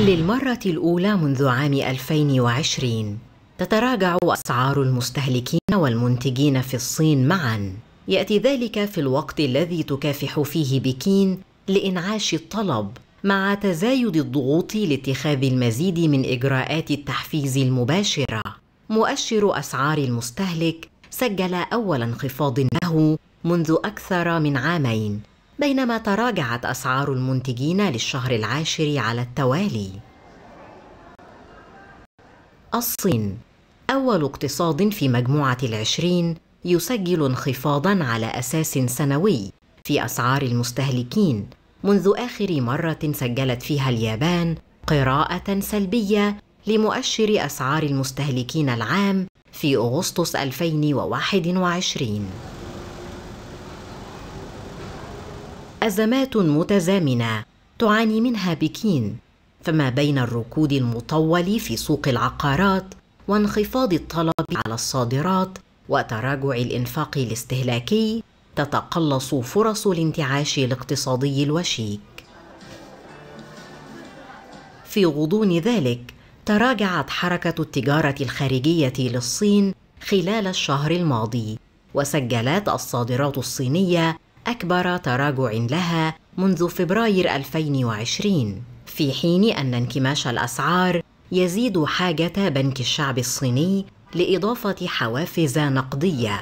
للمرة الأولى منذ عام 2020 تتراجع أسعار المستهلكين والمنتجين في الصين معا يأتي ذلك في الوقت الذي تكافح فيه بكين لإنعاش الطلب مع تزايد الضغوط لاتخاذ المزيد من إجراءات التحفيز المباشرة مؤشر أسعار المستهلك سجل أول انخفاض له منذ أكثر من عامين بينما تراجعت أسعار المنتجين للشهر العاشر على التوالي. الصين أول اقتصاد في مجموعة العشرين يسجل انخفاضا على أساس سنوي في أسعار المستهلكين منذ آخر مرة سجلت فيها اليابان قراءة سلبية لمؤشر أسعار المستهلكين العام في أغسطس 2021 أزمات متزامنة تعاني منها بكين فما بين الركود المطول في سوق العقارات وانخفاض الطلب على الصادرات وتراجع الإنفاق الاستهلاكي تتقلص فرص الانتعاش الاقتصادي الوشيك في غضون ذلك تراجعت حركة التجارة الخارجية للصين خلال الشهر الماضي وسجلت الصادرات الصينية أكبر تراجع لها منذ فبراير 2020 في حين أن انكماش الأسعار يزيد حاجة بنك الشعب الصيني لإضافة حوافز نقدية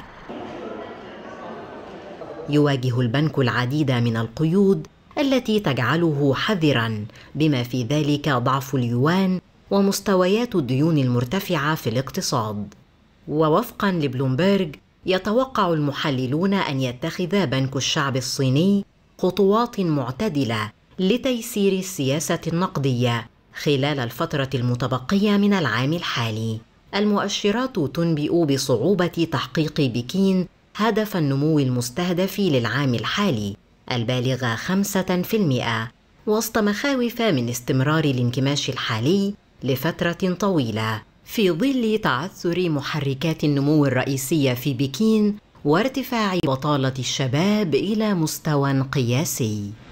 يواجه البنك العديد من القيود التي تجعله حذرا بما في ذلك ضعف اليوان ومستويات الديون المرتفعه في الاقتصاد ووفقا لبلومبرغ يتوقع المحللون ان يتخذ بنك الشعب الصيني خطوات معتدله لتيسير السياسه النقديه خلال الفتره المتبقيه من العام الحالي المؤشرات تنبئ بصعوبه تحقيق بكين هدف النمو المستهدف للعام الحالي البالغ 5% وسط مخاوف من استمرار الانكماش الحالي لفترة طويلة. في ظل تعثر محركات النمو الرئيسية في بكين وارتفاع بطالة الشباب إلى مستوى قياسي